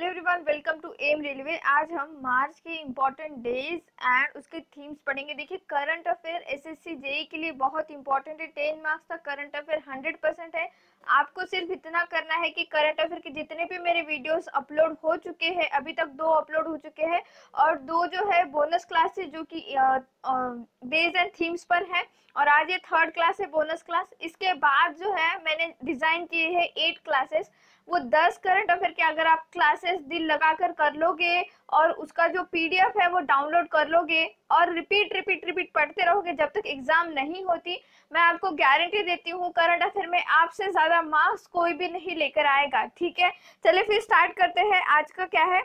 hello everyone welcome to M railway आज हम March के इम्पोर्टेंट डेज एंड उसके थीम्स पढ़ेंगे देखिए करंट अफेयर एसएससी जेई के लिए बहुत इंपॉर्टेंट है टेन मार्क्स का करंट अफेयर हंड्रेड परसेंट है आपको सिर्फ इतना करना है कि करंट अफेयर के जितने भी मेरे वीडियोस अपलोड हो चुके हैं अभी तक दो अपलोड हो चुके हैं और दो जो है बोनस क्लासेस जो कि बेस एंड थीम्स पर है और आज ये थर्ड क्लास है बोनस क्लास इसके बाद जो है मैंने डिजाइन किए हैं एट क्लासेस वो दस करंट अफेयर के अगर आप क्लासेस दिल कर, कर लोगे और उसका जो पीडीएफ है वो डाउनलोड कर लोगे और रिपीट रिपीट रिपीट पढ़ते रहोगे जब तक एग्जाम नहीं होती मैं आपको गारंटी देती हूँ करंट अफेयर में आपसे ज्यादा मार्क्स कोई भी नहीं लेकर आएगा ठीक है चलिए फिर स्टार्ट करते हैं आज का क्या है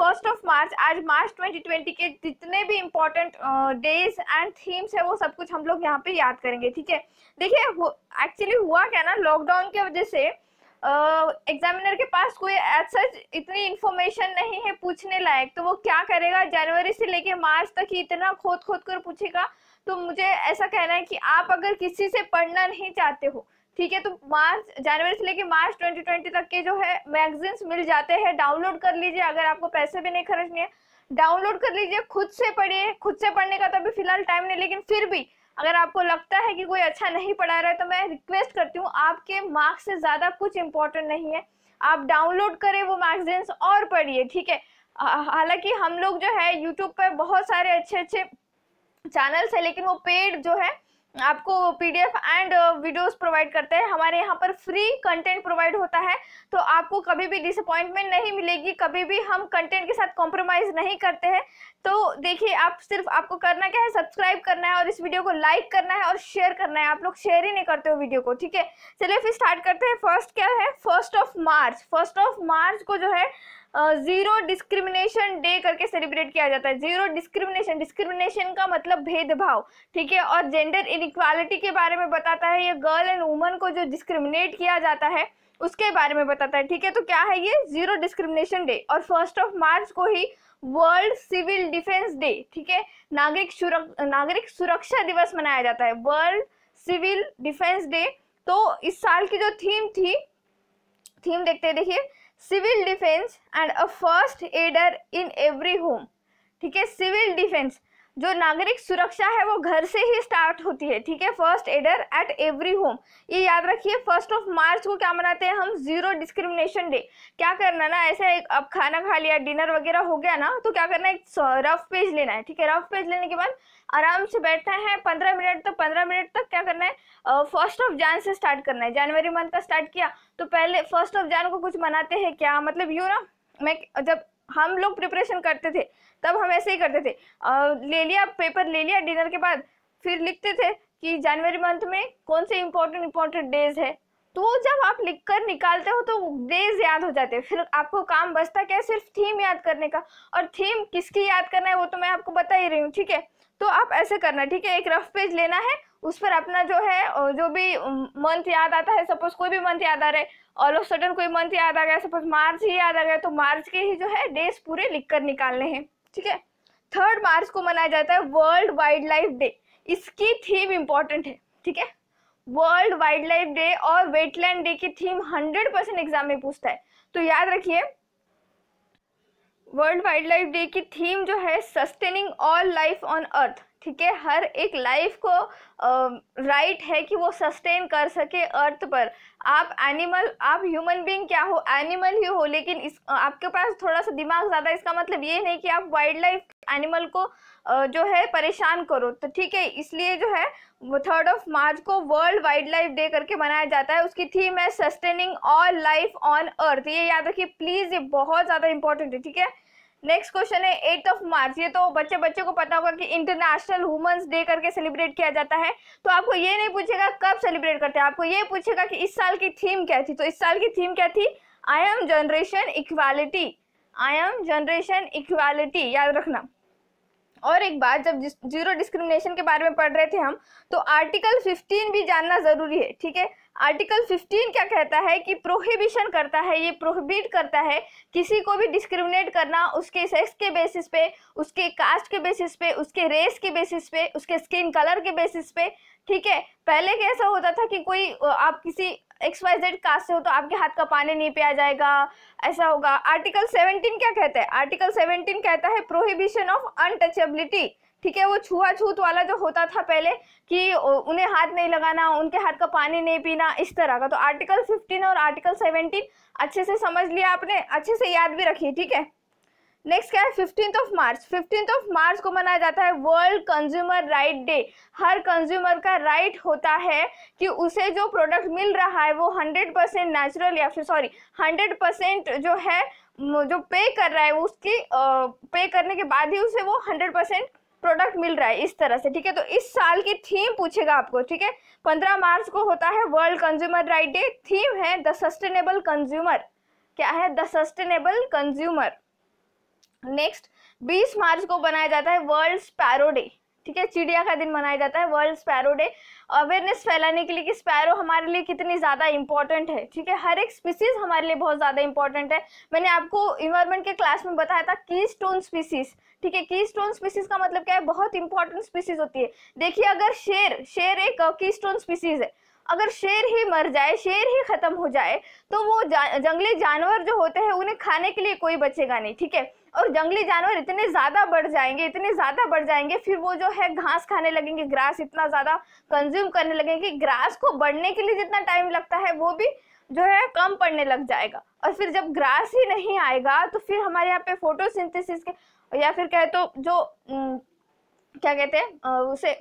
फर्स्ट ऑफ मार्च आज मार्च 2020 के जितने भी इम्पोर्टेंट डेज एंड थीम्स है वो सब कुछ हम लोग यहाँ पे याद करेंगे ठीक है देखिए एक्चुअली हुआ क्या ना लॉकडाउन की वजह से एग्जामिनर के पास कोई एज सच इतनी इन्फॉर्मेशन नहीं है पूछने लायक तो वो क्या करेगा जनवरी से लेके मार्च तक ही इतना खोद खोद कर पूछेगा तो मुझे ऐसा कहना है कि आप अगर किसी से पढ़ना नहीं चाहते हो ठीक है तो मार्च जनवरी से लेके मार्च 2020 तक के जो है मैगजीन्स मिल जाते हैं डाउनलोड कर लीजिए अगर आपको पैसे भी नहीं खर्चने हैं डाउनलोड कर लीजिए खुद से पढ़िए खुद से पढ़ने का तो अभी फिलहाल टाइम नहीं लेकिन फिर भी अगर आपको लगता है कि कोई अच्छा नहीं पढ़ा रहा है तो मैं रिक्वेस्ट करती हूँ आपके मार्क्स से ज़्यादा कुछ इम्पोर्टेंट नहीं है आप डाउनलोड करें वो मैगजीन्स और पढ़िए ठीक है हालांकि हम लोग जो है यूट्यूब पर बहुत सारे अच्छे अच्छे चैनल्स है लेकिन वो पेड जो है आपको पीडीएफ एंड वीडियोस प्रोवाइड करते हैं हमारे यहाँ पर फ्री कंटेंट प्रोवाइड होता है तो आपको कभी भी डिसअपॉइंटमेंट नहीं मिलेगी कभी भी हम कंटेंट के साथ कॉम्प्रोमाइज़ नहीं करते हैं तो देखिए आप सिर्फ आपको करना क्या है सब्सक्राइब करना है और इस वीडियो को लाइक करना है और शेयर करना है आप लोग शेयर ही नहीं करते हो वीडियो को ठीक है चलिए फिर स्टार्ट करते हैं फर्स्ट क्या है first of March first of March को जो है ज़ीरो डिस्क्रिमिनेशन डे करके सेलिब्रेट किया जाता है ज़ीरो डिस्क्रिमिनेशन डिस्क्रिमिनेशन का मतलब भेदभाव ठीक है और जेंडर इनक्वालिटी के बारे में बताता है ये गर्ल एंड वुमन को जो डिस्क्रिमिनेट किया जाता है उसके बारे में बताता है ठीक है तो क्या है ये जीरो डिस्क्रिमिनेशन डे और फर्स्ट ऑफ मार्च को ही वर्ल्ड सिविल डिफेंस डे ठीक है नागरिक नागरिक सुरक्षा दिवस मनाया जाता है वर्ल्ड सिविल डिफेंस डे तो इस साल की जो थीम थी थीम देखते हैं देखिए civil defence and a first aider in every home ठीक है सिविल डिफेंस जो नागरिक सुरक्षा है वो घर से ही स्टार्ट होती है ठीक है first aider at every home ये याद रखिए फर्स्ट ऑफ मार्च को क्या मनाते हैं हम जीरो डिस्क्रिमिनेशन डे क्या करना ना ऐसे एक अब खाना खा लिया डिनर वगैरह हो गया ना तो क्या करना है एक रफ पेज लेना है ठीक है रफ पेज लेने के बाद आराम से बैठना है पंद्रह मिनट तक तो पंद्रह मिनट तक क्या करना है फर्स्ट ऑफ जान से स्टार्ट करना है जनवरी मंथ का स्टार्ट किया तो पहले फर्स्ट ऑफ जान को कुछ मनाते हैं क्या मतलब यू ना मैं जब हम लोग प्रिपरेशन करते थे तब हम ऐसे ही करते थे आ, ले लिया पेपर ले लिया डिनर के बाद फिर लिखते थे कि जनवरी मंथ में कौन से इम्पोर्टेंट इम्पोर्टेंट डेज है तो जब आप लिख कर निकालते हो तो डेज याद हो जाते हैं फिर आपको काम बचता क्या सिर्फ थीम याद करने का और थीम किसकी याद करना है वो तो मैं आपको बता ही रही हूँ ठीक है तो आप ऐसे करना ठीक है एक रफ पेज लेना है उस पर अपना जो है जो भी मंथ याद आता है सपोज कोई भी मंथ याद आ रहा है ऑल ऑफ सडन कोई मंथ याद आ गया सपोज मार्च ही याद आ गया तो मार्च के ही जो है डेज पूरे लिख कर निकालने हैं ठीक है थर्ड मार्च को मनाया जाता है वर्ल्ड वाइल्ड लाइफ डे इसकी थीम इम्पॉर्टेंट है ठीक है वर्ल्ड वाइल्ड लाइफ डे और वेटलैंड डे की थीम हंड्रेड परसेंट एग्जाम में पूछता है तो याद रखिए वर्ल्ड वाइल्ड लाइफ डे की थीम जो है sustaining all life on earth ठीक है हर एक लाइफ को राइट है कि वो सस्टेन कर सके अर्थ पर आप एनिमल आप ह्यूमन बीइंग क्या हो एनिमल ही हो लेकिन इस आपके पास थोड़ा सा दिमाग ज़्यादा इसका मतलब ये नहीं कि आप वाइल्ड लाइफ एनिमल को जो है परेशान करो तो ठीक है इसलिए जो है थर्ड ऑफ मार्च को वर्ल्ड वाइल्ड लाइफ डे करके मनाया जाता है उसकी थीम है sustaining all life on earth ये याद रखिए प्लीज ये बहुत ज्यादा इंपॉर्टेंट है ठीक है नेक्स्ट क्वेश्चन है एट ऑफ मार्च ये तो बच्चे बच्चे को पता होगा कि इंटरनेशनल वुमेंस डे करके सेलिब्रेट किया जाता है तो आपको ये नहीं पूछेगा कब सेलिब्रेट करते हैं आपको ये पूछेगा कि इस साल की थीम क्या थी तो इस साल की थीम क्या थी I am generation equality I am generation equality याद रखना और एक बात जब जीरो डिस्क्रिमिनेशन के बारे में पढ़ रहे थे हम तो आर्टिकल 15 भी जानना ज़रूरी है ठीक है आर्टिकल 15 क्या कहता है कि प्रोहिबिशन करता है ये प्रोहिबिट करता है किसी को भी डिस्क्रिमिनेट करना उसके सेक्स के बेसिस पे उसके कास्ट के बेसिस पे उसके रेस के बेसिस पे उसके स्किन कलर के बेसिस पे ठीक है पहले कैसा होता था कि कोई आप किसी एक्स वाई जेड कास्ट से हो तो आपके हाथ का पानी नहीं पिया जाएगा ऐसा होगा आर्टिकल 17 क्या कहता है आर्टिकल 17 कहता है प्रोहिबिशन ऑफ अनटचेबिलिटी ठीक है वो छुआछूत वाला जो होता था पहले कि उन्हें हाथ नहीं लगाना उनके हाथ का पानी नहीं पीना इस तरह का तो आर्टिकल 15 और आर्टिकल 17 अच्छे से समझ लिया आपने अच्छे से याद भी रखिए ठीक है नेक्स्ट क्या है fifteenth of March fifteenth of March को मनाया जाता है वर्ल्ड कंज्यूमर राइट डे हर कंज्यूमर का राइट right होता है कि उसे जो प्रोडक्ट मिल रहा है वो हंड्रेड परसेंट नेचुरल या फिर सॉरी हंड्रेड परसेंट जो है जो पे कर रहा है वो उसकी पे करने के बाद ही उसे वो हंड्रेड परसेंट प्रोडक्ट मिल रहा है इस तरह से ठीक है तो इस साल की थीम पूछेगा आपको ठीक है पंद्रह मार्च को होता है world consumer right day theme है द सस्टेनेबल कंज्यूमर क्या है the sustainable consumer next 20 March को बनाया जाता है वर्ल्ड स्पैरो डे ठीक है चिड़िया का दिन मनाया जाता है वर्ल्ड स्पैरो डे अवेयरनेस फैलाने के लिए कि स्पैरो हमारे लिए कितनी ज़्यादा इंपॉर्टेंट है ठीक है हर एक स्पीसीज हमारे लिए बहुत ज़्यादा इंपॉर्टेंट है मैंने आपको इन्वायरमेंट के क्लास में बताया था की स्टोन स्पीसीज ठीक है की स्टोन स्पीसीज का मतलब क्या है बहुत इंपॉर्टेंट स्पीसीज होती है देखिए अगर शेर शेर एक की स्टोन स्पीसीज है अगर शेर ही मर जाए शेर ही खत्म हो जाए तो वो जा, जंगली जानवर जो होते हैं उन्हें खाने के लिए कोई बचेगा नहीं ठीक है और जंगली जानवर इतने ज़्यादा बढ़ जाएंगे इतने ज़्यादा बढ़ जाएंगे फिर वो जो है घास खाने लगेंगे ग्रास इतना ज़्यादा कंज्यूम करने लगेंगे कि ग्रास को बढ़ने के लिए जितना टाइम लगता है वो भी जो है कम पड़ने लग जाएगा और फिर जब ग्रास ही नहीं आएगा तो फिर हमारे यहाँ पे फोटोसिंथेसिस के या फिर कहे तो जो क्या कहते हैं उसे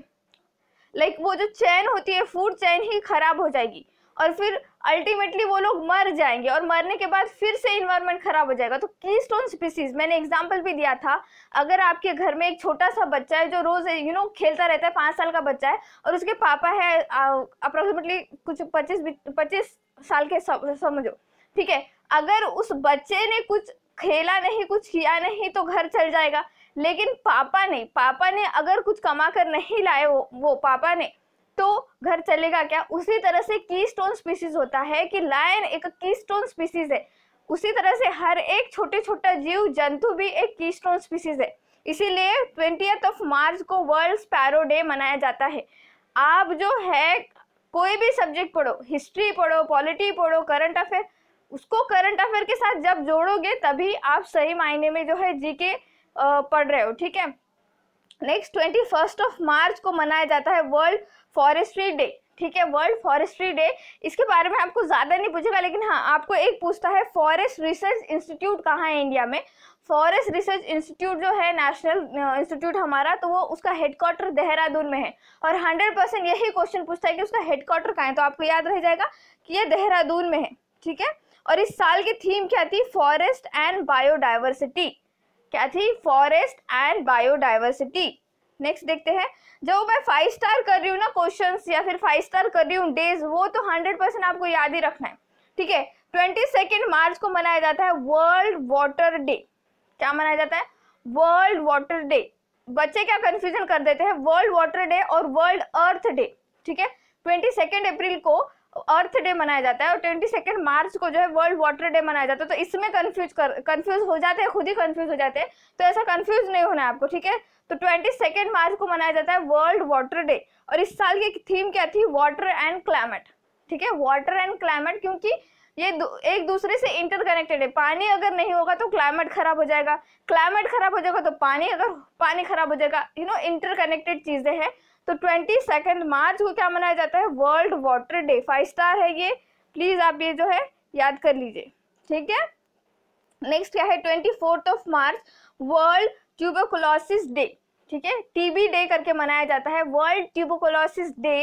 लाइक वो जो चैन होती है फूड चैन ही खराब हो जाएगी और फिर अल्टीमेटली वो लोग मर जाएंगे और मरने के बाद फिर से इन्वायरमेंट खराब हो जाएगा तो की स्टोन स्पीसीज मैंने एग्जाम्पल भी दिया था अगर आपके घर में एक छोटा सा बच्चा है जो रोज यू नो खेलता रहता है पाँच साल का बच्चा है और उसके पापा है अप्रोक्सीमेटली कुछ पच्चीस पच्चीस साल के समझो ठीक है अगर उस बच्चे ने कुछ खेला नहीं कुछ किया नहीं तो घर चल जाएगा लेकिन पापा ने पापा ने अगर कुछ कमा कर नहीं लाए वो वो पापा ने तो घर चलेगा क्या उसी तरह से की स्टोन स्पीसीज होता है कि लायन एक की स्टोन स्पीसीज है उसी तरह से हर एक छोटे छोटा जीव जंतु भी एक की स्टोन स्पीसीज है इसीलिए ट्वेंटी ऑफ मार्च को वर्ल्ड स्पैरो डे मनाया जाता है आप जो है कोई भी सब्जेक्ट पढ़ो हिस्ट्री पढ़ो पॉलिटी पढ़ो करंट अफेयर उसको करंट अफेयर के साथ जब जोड़ोगे तभी आप सही मायने में जो है जी के पढ़ रहे हो ठीक है next twenty first of March को मनाया जाता है वर्ल्ड फॉरेस्ट्री डे ठीक है वर्ल्ड फॉरेस्ट्री डे इसके बारे में आपको ज़्यादा नहीं पूछेगा लेकिन हाँ आपको एक पूछता है फॉरेस्ट रिसर्च इंस्टीट्यूट कहाँ है इंडिया में फॉरेस्ट रिसर्च इंस्टीट्यूट जो है नेशनल इंस्टीट्यूट हमारा तो वो उसका हेडक्वार्टर देहरादून में है और हंड्रेड परसेंट यही क्वेश्चन पूछता है कि उसका हेडक्वार्टर कहाँ है तो आपको याद रह जाएगा कि ये देहरादून में है ठीक है और इस साल की थीम क्या थी फॉरेस्ट एंड बायोडाइवर्सिटी क्या थी फॉरेस्ट एंड बायोडाइवर्सिटी नेक्स्ट देखते हैं जब मैं फाइव स्टार कर रही हूँ ना क्वेश्चन या फिर फाइव स्टार कर रही हूँ डेज वो तो हंड्रेड परसेंट आपको याद ही रखना है ठीक है ट्वेंटी सेकेंड मार्च को मनाया जाता है वर्ल्ड वाटर डे क्या मनाया जाता है वर्ल्ड वाटर डे बच्चे क्या कंफ्यूजन कर देते हैं वर्ल्ड वाटर डे और वर्ल्ड अर्थ डे ठीक है ट्वेंटी सेकेंड अप्रैल को अर्थ डे मनाया जाता है और ट्वेंटी सेकेंड मार्च को जो है वर्ल्ड वाटर डे मनाया जाता है तो इसमें कन्फ्यूज कर कन्फ्यूज हो जाते हैं खुद ही कन्फ्यूज हो जाते हैं तो ऐसा कन्फ्यूज नहीं होना है आपको ठीक है तो ट्वेंटी सेकेंड मार्च को मनाया जाता है वर्ल्ड वाटर डे और इस साल की थीम क्या थी वाटर एंड क्लाइमेट ठीक है वाटर एंड क्लाइमेट क्योंकि ये एक दूसरे से इंटरकनेक्टेड है पानी अगर नहीं होगा तो क्लाइमेट खराब हो जाएगा क्लाइमेट खराब हो जाएगा तो पानी अगर पानी खराब हो जाएगा यू नो इंटरकनेक्टेड चीज़ें हैं तो ट्वेंटी सेकेंड मार्च को क्या मनाया जाता है world water day five star है ये प्लीज आप ये जो है याद कर लीजिए ठीक है नेक्स्ट क्या है twenty fourth of March world tuberculosis day ठीक है टीबी डे करके मनाया जाता है वर्ल्ड ट्यूबोकोलोसिस डे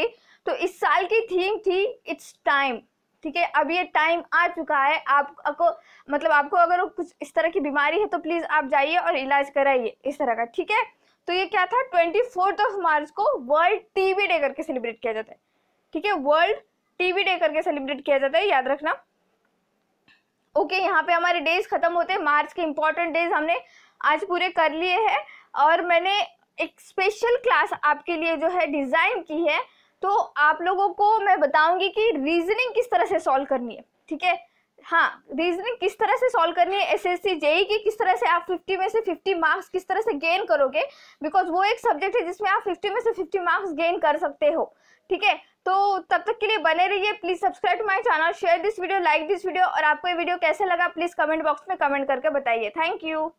तो इस साल की थीम थी इट्स टाइम ठीक है अब ये टाइम आ चुका है आपको मतलब आपको अगर कुछ इस तरह की बीमारी है तो प्लीज़ आप जाइए और इलाज कराइए इस तरह का ठीक है तो ये क्या था ट्वेंटी फोर्थ ऑफ मार्च को वर्ल्ड टीवी डे करके सेलिब्रेट किया जाता है ठीक है वर्ल्ड टीवी डे करके सेलिब्रेट किया जाता है याद रखना ओके okay, यहाँ पे हमारे डेज खत्म होते हैं मार्च के इंपॉर्टेंट डेज हमने आज पूरे कर लिए हैं और मैंने एक स्पेशल क्लास आपके लिए जो है डिज़ाइन की है तो आप लोगों को मैं बताऊंगी कि रीजनिंग किस तरह से सॉल्व करनी है ठीक है हाँ रीजनिंग किस तरह से सॉल्व करनी है एसएससी जेई की किस तरह से आप 50 में से 50 मार्क्स किस तरह से गेन करोगे बिकॉज वो एक सब्जेक्ट है जिसमें आप 50 में से 50 मार्क्स गेन कर सकते हो ठीक है तो तब तक के लिए बने रहिए please subscribe to my channel share this video like this video और आपको ये वीडियो कैसे लगा प्लीज कमेंट बॉक्स में कमेंट करके बताइए थैंक यू